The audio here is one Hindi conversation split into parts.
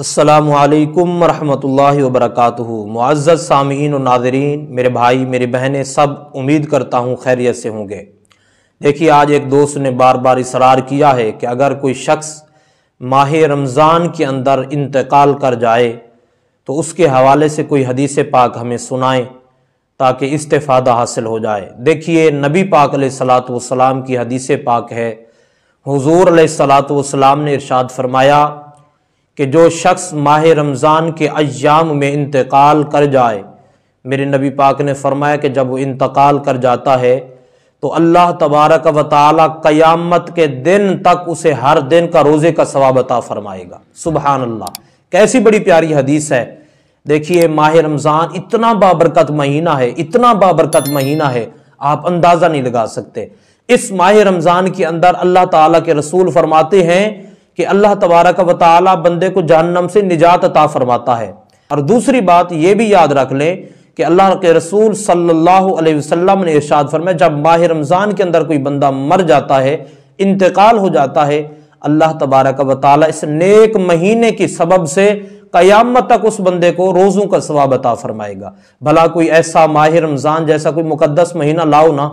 अल्लाम वरहमल वबरक मुआज़ सामीन और नाजरीन मेरे भाई मेरी बहनें सब उम्मीद करता हूँ खैरियत से होंगे देखिए आज एक दोस्त ने बार बार इसरार किया है कि अगर कोई शख्स माह रमज़ान के अंदर इंतकाल कर जाए तो उसके हवाले से कोई हदीस पाक हमें सुनाएं ताकि इस्तेफादा हासिल हो जाए देखिए नबी पाक सलात की हदीस पाक है हुजूर सलात वाम ने इरशाद फरमाया कि जो शख्स माह रमज़ान के अयाम में इंतकाल कर जाए मेरे नबी पाक ने फरमाया कि जब वो इंतकाल कर जाता है तो अल्लाह तबारक व ताली क़यामत के दिन तक उसे हर दिन का रोज़े का सवाबता फरमाएगा सुबहान अल्लाह कैसी बड़ी प्यारी हदीस है देखिए माह रमज़ान इतना बाबरकत महीना है इतना बाबरकत महीना है आप अंदाज़ा नहीं लगा सकते इस माह रमज़ान के अंदर अल्लाह ताला के रसूल फरमाते हैं कि अल्लाह तबारक का ताली बंदे को जहन्नम से निजात अता फरमाता है और दूसरी बात यह भी याद रख लें कि अल्लाह के रसूल सल्लल्लाहु अलैहि वसल्लम ने इर्शाद फरमाया जब माह रमज़ान के अंदर कोई बंदा मर जाता है इंतकाल हो जाता है अल्लाह तबारक का ताली इस नेक महीने की सबब से क़यामत तक उस बंदे को रोज़ों का स्वाब अता फरमाएगा भला कोई ऐसा माह रमज़ान जैसा कोई मुकदस महीना लाओ ना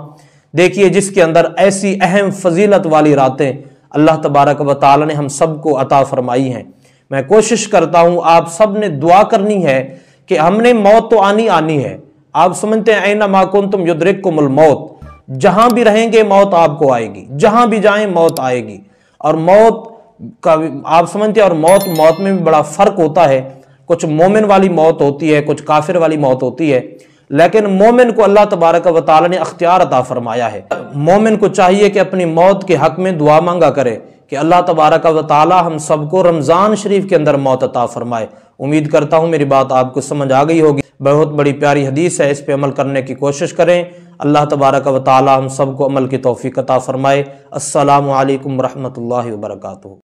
देखिए जिसके अंदर ऐसी अहम फजीलत वाली रातें अल्लाह तबारक व ने हम सबको अता फरमाई हैं मैं कोशिश करता हूँ आप सब ने दुआ करनी है कि हमने मौत तो आनी आनी है आप समझते हैं ऐना माकुन तुम युद्रिक मौत जहां भी रहेंगे मौत आपको आएगी जहां भी जाएं मौत आएगी और मौत का आप समझते हैं और मौत मौत में भी बड़ा फर्क होता है कुछ मोमिन वाली मौत होती है कुछ काफिर वाली मौत होती है लेकिन मोमिन को अल्लाह तबारक व ने अख्तियार अता फरमाया है मोमिन को चाहिए कि अपनी मौत के हक में दुआ मांगा करे कि अल्लाह तबारक व ताली हम सबको रमज़ान शरीफ के अंदर मौत अता फरमाए उम्मीद करता हूँ मेरी बात आपको समझ आ गई होगी बहुत बड़ी प्यारी हदीस है इस पर अमल करने की कोशिश करें अल्लाह तबारक व ताली हम सबको अमल की तोफ़ी अता फ़रमाए असल वरम्ह वर्का